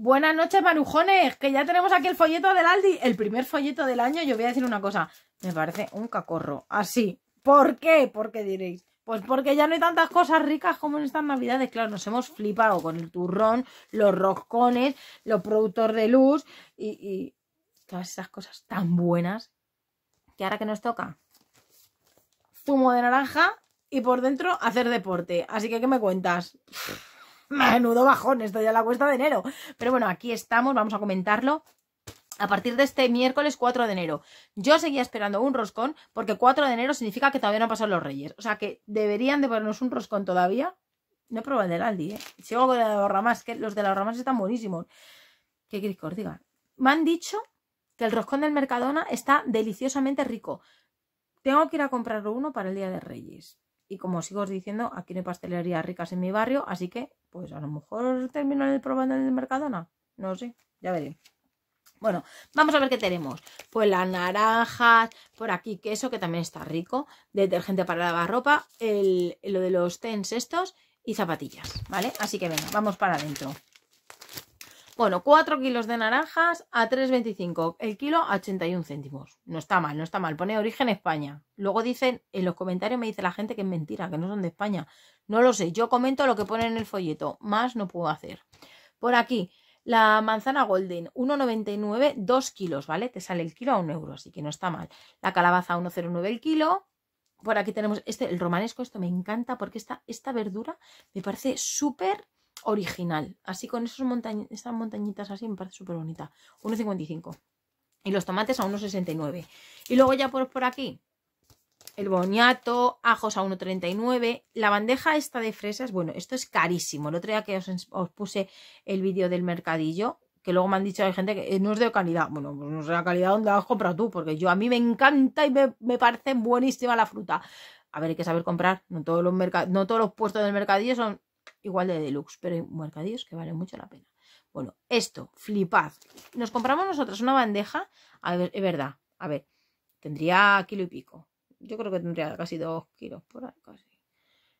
Buenas noches, marujones, que ya tenemos aquí el folleto del Aldi, el primer folleto del año. Yo voy a decir una cosa, me parece un cacorro, así. ¿Por qué? ¿por qué diréis. Pues porque ya no hay tantas cosas ricas como en estas navidades. Claro, nos hemos flipado con el turrón, los roscones, los productos de luz y, y todas esas cosas tan buenas. Que ahora que nos toca zumo de naranja y por dentro hacer deporte. Así que, ¿qué me cuentas? menudo bajón, estoy a la cuesta de enero. Pero bueno, aquí estamos, vamos a comentarlo a partir de este miércoles 4 de enero. Yo seguía esperando un roscón porque 4 de enero significa que todavía no han pasado los reyes. O sea que deberían de ponernos un roscón todavía. No he probado el del Aldi, ¿eh? Sigo con el de los ramas, que los de los ramas están buenísimos. ¿Qué queréis que diga? Me han dicho que el roscón del Mercadona está deliciosamente rico. Tengo que ir a comprar uno para el Día de Reyes. Y como sigo diciendo, aquí no hay pastelerías ricas en mi barrio, así que pues a lo mejor termino el probando en el Mercadona. No sé, ya veré. Bueno, vamos a ver qué tenemos. Pues las naranjas, por aquí queso, que también está rico, detergente para lavar ropa, el, lo de los tens estos y zapatillas, ¿vale? Así que venga, vamos para adentro. Bueno, 4 kilos de naranjas a 3,25 el kilo a 81 céntimos. No está mal, no está mal. Pone origen España. Luego dicen, en los comentarios me dice la gente que es mentira, que no son de España. No lo sé, yo comento lo que pone en el folleto. Más no puedo hacer. Por aquí, la manzana golden, 1,99, 2 kilos, ¿vale? Te sale el kilo a 1 euro, así que no está mal. La calabaza, 1,09 el kilo. Por aquí tenemos este, el romanesco, esto me encanta porque esta, esta verdura me parece súper original. Así con esas montañitas así me parece súper bonita. 1,55. Y los tomates a 1,69. Y luego ya por, por aquí, el boñato, ajos a 1,39. La bandeja esta de fresas, bueno, esto es carísimo. El otro día que os, puse el vídeo del mercadillo, que luego me han dicho hay gente que eh, no es de calidad. Bueno, pues no es de calidad donde la has comprado tú, porque yo a mí me encanta y me, me parece buenísima la fruta. A ver, hay que saber comprar. No todos los, no todos los puestos del mercadillo son igual de deluxe, pero en mercadillos que vale mucho la pena. Bueno, esto, flipad. Nos compramos nosotras una bandeja, a ver, es verdad, a ver, tendría kilo y pico. Yo creo que tendría casi dos kilos por ahí,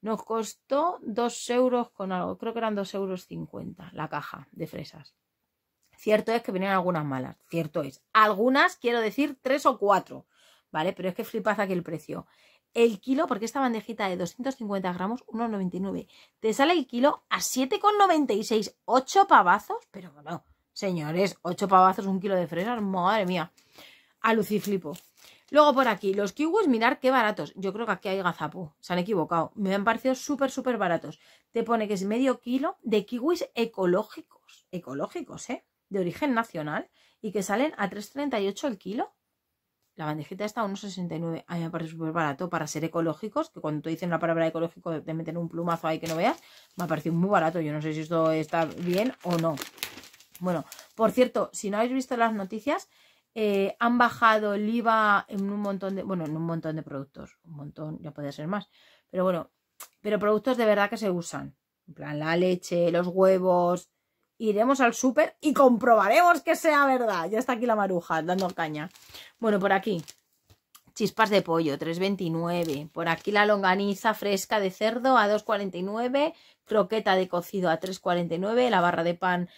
Nos costó dos euros con algo, creo que eran dos euros cincuenta la caja de fresas. Cierto es que venían algunas malas, cierto es. Algunas, quiero decir, tres o cuatro, ¿vale? Pero es que flipad aquí el precio el kilo, porque esta bandejita de 250 gramos, 1,99. Te sale el kilo a 7,96. 8 pavazos, pero bueno, señores, 8 pavazos, un kilo de fresas, madre mía. A luciflipo. Luego por aquí, los kiwis, mirar qué baratos. Yo creo que aquí hay gazapo, se han equivocado. Me han parecido súper, súper baratos. Te pone que es medio kilo de kiwis ecológicos, ecológicos, ¿eh? De origen nacional y que salen a 3,38 el kilo. La bandejita está a unos 69. A mí me parece súper barato para ser ecológicos, que cuando te dicen la palabra ecológico te meten un plumazo ahí que no veas. Me ha parecido muy barato. Yo no sé si esto está bien o no. Bueno, por cierto, si no habéis visto las noticias, eh, han bajado el IVA en un montón de, bueno, en un montón de productos, un montón, ya podría ser más, pero bueno, pero productos de verdad que se usan, en plan la leche, los huevos, iremos al súper y comprobaremos que sea verdad. Ya está aquí la maruja dando caña. Bueno, por aquí. Chispas de pollo, 3.29. Por aquí la longaniza fresca de cerdo a 2.49. Croqueta de cocido a 3.49. La barra de pan.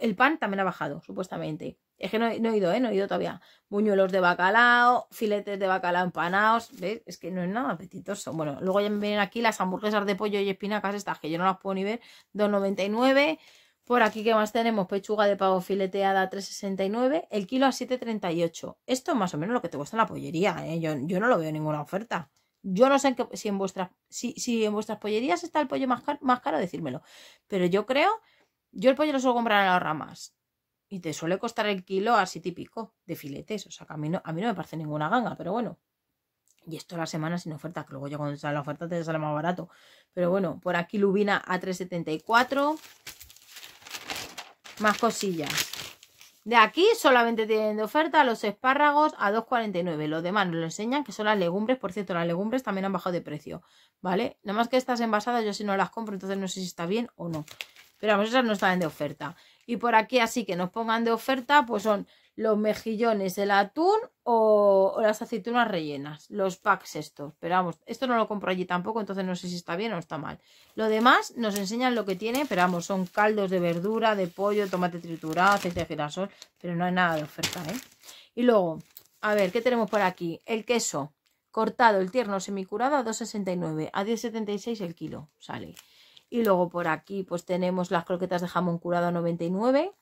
el pan también ha bajado, supuestamente. Es que no, he ido, ¿eh? No he ido todavía. Buñuelos de bacalao, filetes de bacalao empanados. ¿Ves? Es que no es nada apetitoso. Bueno, luego ya me vienen aquí las hamburguesas de pollo y espinacas estas, que yo no las puedo ni ver. 2.99. Por aquí, ¿qué más tenemos? Pechuga de pavo fileteada a 3,69, el kilo a 7,38. Esto es más o menos lo que te cuesta en la pollería, ¿eh? yo, no lo veo en ninguna oferta. Yo no sé si, en vuestras, si, si, en vuestras pollerías está el pollo más, más caro, decírmelo. Pero yo creo, yo el pollo lo suelo comprar a las ramas. Y te suele costar el kilo así típico, de filetes. O sea, que a mí no, me parece ninguna ganga, pero bueno, y esto la semana sin oferta, que luego ya cuando sale la oferta te sale más barato. Pero bueno, por aquí Lubina a 3,74 más cosillas. De aquí solamente tienen de oferta los espárragos a 2,49. Los demás nos lo enseñan, que son las legumbres. Por cierto, las legumbres también han bajado de precio, ¿vale? Nada más que estas envasadas yo si no las compro, entonces no sé si está bien o no. Pero vamos, esas no están de oferta. Y por aquí así que nos pongan de oferta, pues son los mejillones, el atún o, las aceitunas rellenas, los packs estos. Pero vamos, esto no lo compro allí tampoco, entonces no sé si está bien o está mal. Lo demás nos enseñan lo que tiene, pero vamos, son caldos de verdura, de pollo, tomate triturado, aceite de girasol, pero no hay nada de oferta, ¿eh? Y luego, a ver, ¿qué tenemos por aquí? El queso cortado, el tierno semicurado a 2,69, a 10,76 el kilo sale. Y luego por aquí pues tenemos las croquetas de jamón curado a 99,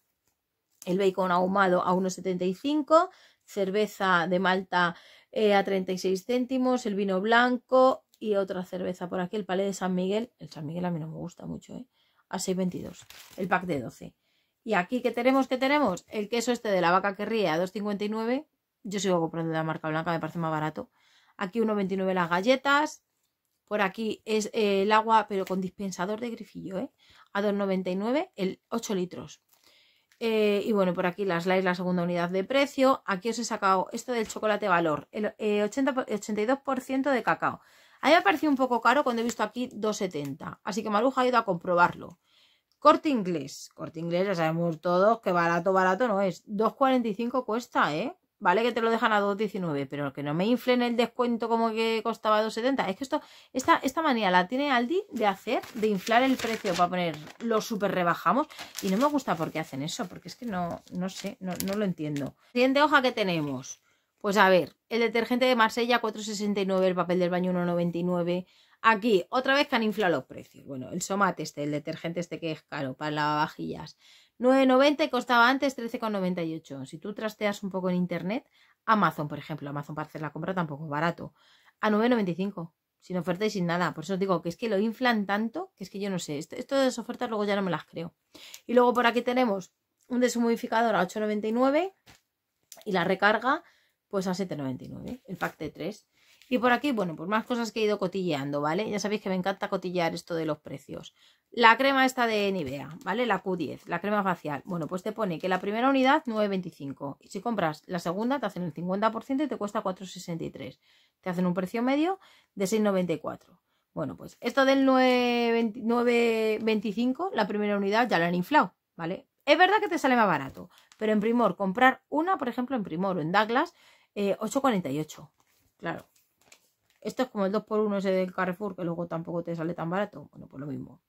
el bacon ahumado a 1,75, cerveza de Malta eh, a 36 céntimos, el vino blanco y otra cerveza por aquí, el palé de San Miguel, el San Miguel a mí no me gusta mucho, ¿eh? a 6,22, el pack de 12. Y aquí, ¿qué tenemos? ¿Qué tenemos? El queso este de la vaca que ríe a 2,59, yo sigo comprando de la marca blanca, me parece más barato. Aquí 1,29 las galletas, por aquí es eh, el agua, pero con dispensador de grifillo, ¿eh? a 2,99, el 8 litros. Eh, y bueno, por aquí las LAIS, la segunda unidad de precio. Aquí os he sacado esto del chocolate valor, el 80, eh, 82% de cacao. A mí me un poco caro cuando he visto aquí 2,70. Así que Maruja ha ido a comprobarlo. Corte inglés. Corte inglés, ya sabemos todos que barato, barato no es. 2,45 cuesta, ¿eh? Vale que te lo dejan a 2.19, pero que no me inflen el descuento como que costaba 2.70. Es que esto, esta, esta manía la tiene Aldi de hacer, de inflar el precio para poner lo super rebajamos. Y no me gusta por qué hacen eso, porque es que no, no sé, no, no lo entiendo. Siguiente hoja que tenemos. Pues a ver, el detergente de Marsella 4.69, el papel del baño 1.99. Aquí, otra vez que han inflado los precios. Bueno, el somate este, el detergente este que es caro para lavavajillas, 9,90 costaba antes 13,98. Si tú trasteas un poco en internet, Amazon, por ejemplo, Amazon para hacer la compra tampoco es barato. A 9,95. Sin oferta y sin nada. Por eso os digo que es que lo inflan tanto que es que yo no sé. Esto, de las ofertas luego ya no me las creo. Y luego por aquí tenemos un deshumidificador a 8,99 y la recarga pues a 7,99. El pack de 3. Y por aquí, bueno, pues más cosas que he ido cotilleando, ¿vale? Ya sabéis que me encanta cotillear esto de los precios. La crema esta de Nivea, ¿vale? La Q10, la crema facial. Bueno, pues te pone que la primera unidad 9,25. Y si compras la segunda te hacen el 50% y te cuesta 4,63. Te hacen un precio medio de 6,94. Bueno, pues esto del 9,25, la primera unidad ya la han inflado, ¿vale? Es verdad que te sale más barato, pero en Primor, comprar una, por ejemplo, en Primor o en Douglas, 8,48. Eh, claro, esto es como el 2x1 ese del Carrefour, que luego tampoco te sale tan barato. Bueno, pues lo mismo.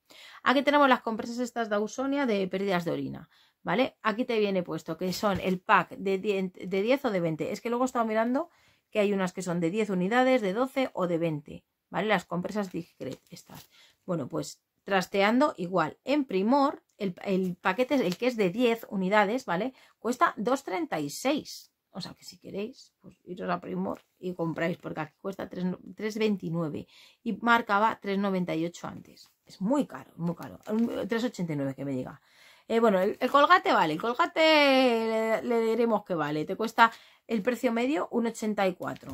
Aquí tenemos las compresas estas de Ausonia de pérdidas de orina. ¿Vale? Aquí te viene puesto que son el pack de 10, o de 20. Es que luego he estado mirando que hay unas que son de 10 unidades, de 12 o de 20. ¿Vale? Las compresas discretas. estas. Bueno, pues trasteando igual. En Primor, el, el paquete, el que es de 10 unidades, ¿vale? Cuesta 2,36. O sea que si queréis, pues iros a Primor y compráis, porque aquí cuesta 3,29 y marcaba 3,98 antes. Es muy caro, muy caro. 3,89 eh, que me diga. Eh, bueno, el, colgate vale, el colgate le, diremos que vale. Te cuesta el precio medio 1,84.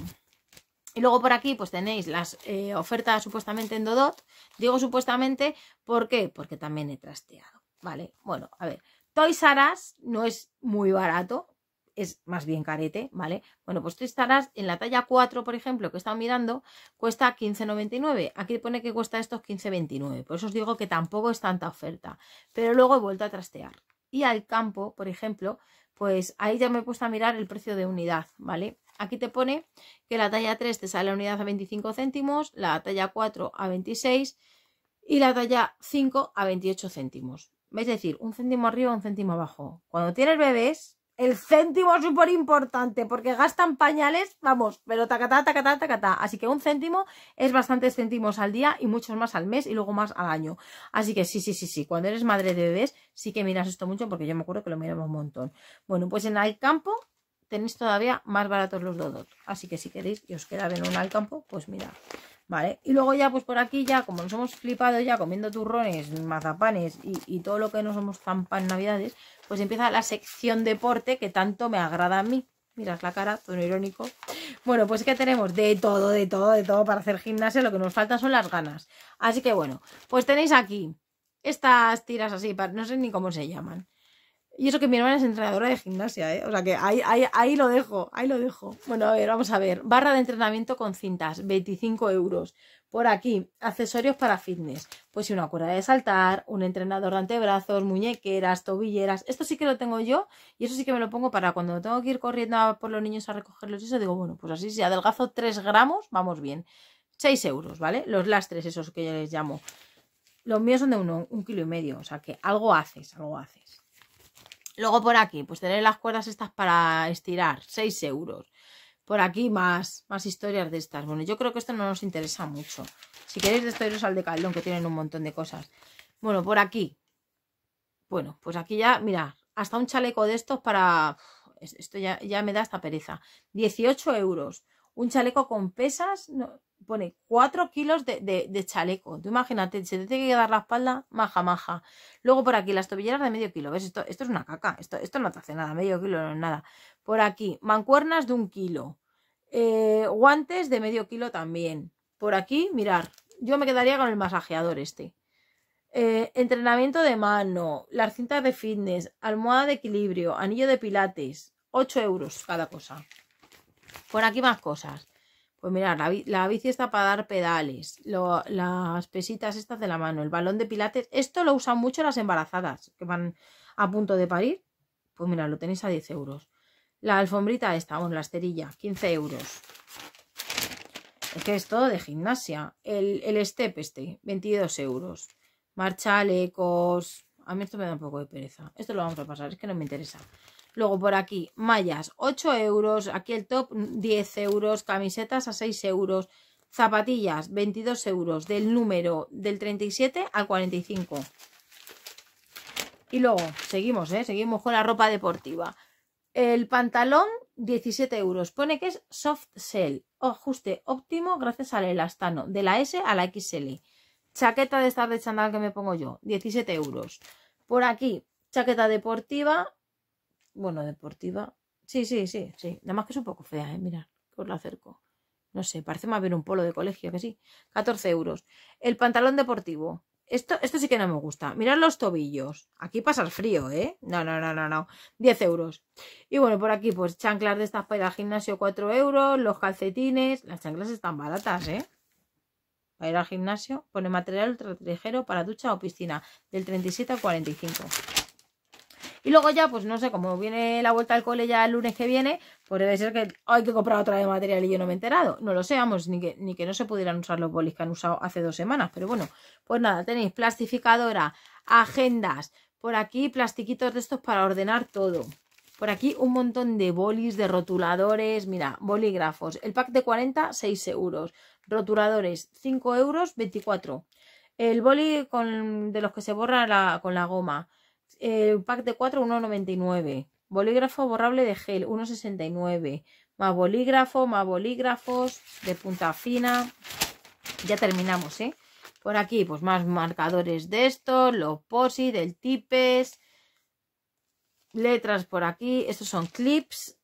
Y luego por aquí pues tenéis las eh, ofertas supuestamente en Dodot. Digo supuestamente, ¿por qué? Porque también he trasteado, ¿vale? Bueno, a ver, Toys R no es muy barato, es más bien carete, ¿vale? Bueno, pues tú estarás en la talla 4, por ejemplo, que he mirando, cuesta 15,99. Aquí pone que cuesta estos 15,29. Por eso os digo que tampoco es tanta oferta. Pero luego he vuelto a trastear. Y al campo, por ejemplo, pues ahí ya me he puesto a mirar el precio de unidad, ¿vale? Aquí te pone que la talla 3 te sale la unidad a 25 céntimos, la talla 4 a 26 y la talla 5 a 28 céntimos. Es decir, un céntimo arriba, un céntimo abajo. Cuando tienes bebés, el céntimo es súper importante porque gastan pañales, vamos, pero tacatá, tacatá, tacatá. Así que un céntimo es bastantes céntimos al día y muchos más al mes y luego más al año. Así que sí, sí, sí, sí. Cuando eres madre de bebés, sí que miras esto mucho porque yo me acuerdo que lo miramos un montón. Bueno, pues en Alcampo tenéis todavía más baratos los dodos Así que si queréis y os queda bien un campo, pues mira, ¿vale? Y luego ya, pues por aquí ya, como nos hemos flipado ya comiendo turrones, mazapanes y, todo lo que no somos tan navidades, pues empieza la sección deporte que tanto me agrada a mí. Miras la cara, tono irónico. Bueno, pues que tenemos de todo, de todo, de todo para hacer gimnasia. Lo que nos falta son las ganas. Así que bueno, pues tenéis aquí estas tiras así, no sé ni cómo se llaman. Y eso que mi hermana es entrenadora de gimnasia, ¿eh? O sea que ahí, ahí, ahí, lo dejo, ahí lo dejo. Bueno, a ver, vamos a ver. Barra de entrenamiento con cintas, 25 euros. Por aquí, accesorios para fitness. Pues una cuerda de saltar, un entrenador de antebrazos, muñequeras, tobilleras. Esto sí que lo tengo yo y eso sí que me lo pongo para cuando tengo que ir corriendo por los niños a recogerlos. Y eso digo, bueno, pues así si adelgazo 3 gramos, vamos bien. 6 euros, ¿vale? Los lastres, esos que yo les llamo. Los míos son de un kilo y medio. O sea que algo haces, algo haces. Luego por aquí, pues tener las cuerdas estas para estirar, 6 euros. Por aquí más, más historias de estas. Bueno, yo creo que esto no nos interesa mucho. Si queréis, historias al de Caldón, que tienen un montón de cosas. Bueno, por aquí. Bueno, pues aquí ya, mirad, hasta un chaleco de estos para... Esto ya, ya me da esta pereza. 18 euros un chaleco con pesas, pone 4 kilos de, chaleco. Tú imagínate, se te tiene que dar la espalda maja, maja. Luego por aquí las tobilleras de medio kilo. ¿Ves? Esto, esto es una caca. Esto, esto no te hace nada. Medio kilo no es nada. Por aquí, mancuernas de un kilo. Eh, guantes de medio kilo también. Por aquí, mirar. Yo me quedaría con el masajeador este. Eh, entrenamiento de mano, las cintas de fitness, almohada de equilibrio, anillo de pilates, 8 euros cada cosa. Por aquí más cosas. Pues mirad, la, bici está para dar pedales, las pesitas estas de la mano, el balón de pilates. Esto lo usan mucho las embarazadas que van a punto de parir. Pues mirad, lo tenéis a 10 euros. La alfombrita esta, bueno, la esterilla, 15 euros. Es que es todo de gimnasia. El, el step este, 22 euros. Marchalecos. A mí esto me da un poco de pereza. Esto lo vamos a pasar, es que no me interesa. Luego por aquí, mallas, 8 euros. Aquí el top, 10 euros. Camisetas a 6 euros. Zapatillas, 22 euros. Del número del 37 al 45. Y luego, seguimos, ¿eh? Seguimos con la ropa deportiva. El pantalón, 17 euros. Pone que es soft shell Ajuste óptimo gracias al elastano. De la S a la XL. Chaqueta de estar de chandal que me pongo yo, 17 euros. Por aquí, chaqueta deportiva, bueno, deportiva. Sí, sí, sí, sí. Nada más que es un poco fea, ¿eh? Mirad, que os la acerco. No sé, parece más bien un polo de colegio que sí. 14 euros. El pantalón deportivo. Esto, esto sí que no me gusta. Mirad los tobillos. Aquí pasa el frío, ¿eh? No, no, no, no, no. 10 euros. Y bueno, por aquí, pues chanclas de estas para ir al gimnasio, 4 euros. Los calcetines. Las chanclas están baratas, ¿eh? Para ir al gimnasio, pone material ligero para ducha o piscina. Del 37 al 45. Y luego ya, pues no sé, como viene la vuelta al cole ya el lunes que viene, puede ser que hay que comprar otra de material y yo no me he enterado. No lo sé, vamos, ni que, no se pudieran usar los bolis que han usado hace dos semanas. Pero bueno, pues nada, tenéis plastificadora, agendas, por aquí plastiquitos de estos para ordenar todo. Por aquí un montón de bolis, de rotuladores, mira, bolígrafos. El pack de 40, 6 euros. Rotuladores, 5 euros, 24. El boli de los que se borra con la goma. Eh, pack de 4, 1,99. Bolígrafo borrable de gel, 1,69. Más bolígrafo, más bolígrafos de punta fina. Ya terminamos, ¿eh? Por aquí, pues más marcadores de estos, los posi, del tipes, letras por aquí. Estos son clips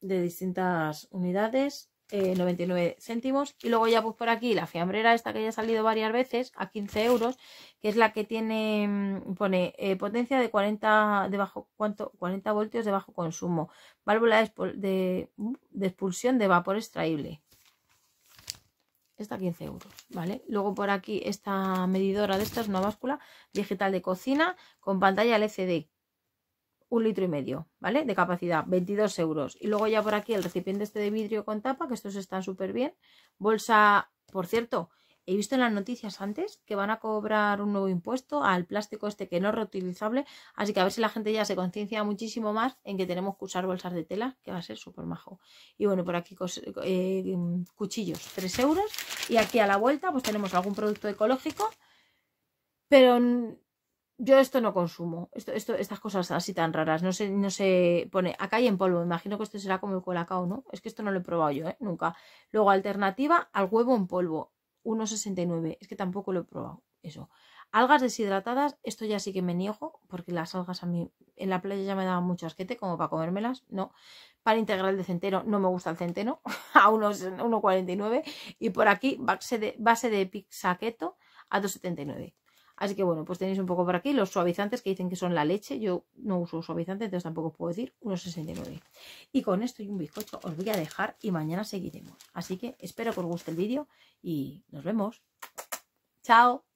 de distintas unidades. 99 eh, céntimos. Y luego ya pues por aquí la fiambrera esta que ya ha salido varias veces a 15 euros, que es la que tiene, mm, pone eh, potencia de 40, de bajo, ¿cuánto? 40 voltios de bajo consumo, válvula de, uh, expulsión de vapor extraíble. Esta 15 euros, ¿vale? Luego por aquí esta medidora de estas es una báscula digital de cocina con pantalla LCD un litro y medio, ¿vale? De capacidad, 22 euros. Y luego ya por aquí el recipiente este de vidrio con tapa, que estos están súper bien. Bolsa, por cierto, he visto en las noticias antes que van a cobrar un nuevo impuesto al plástico este que no es reutilizable, así que a ver si la gente ya se conciencia muchísimo más en que tenemos que usar bolsas de tela, que va a ser súper majo. Y bueno, por aquí eh, cuchillos, 3 euros. Y aquí a la vuelta pues tenemos algún producto ecológico, pero yo esto no consumo, esto, estas cosas así tan raras, no se, no pone acá y en polvo, imagino que esto será como el colacao, ¿no? Es que esto no lo he probado yo, ¿eh? Nunca. Luego, alternativa al huevo en polvo, 1,69, es que tampoco lo he probado, eso. Algas deshidratadas, esto ya sí que me niego, porque las algas a mí en la playa ya me daban mucho asquete, como para comérmelas, no. Para integral de centeno, no me gusta el centeno, a 1,49. Y por aquí, base de, base de pizza keto a 2,79. Así que bueno, pues tenéis un poco por aquí los suavizantes que dicen que son la leche. Yo no uso suavizantes, entonces tampoco puedo decir 1,69. Y con esto y un bizcocho os voy a dejar y mañana seguiremos. Así que espero que os guste el vídeo y nos vemos. ¡Chao!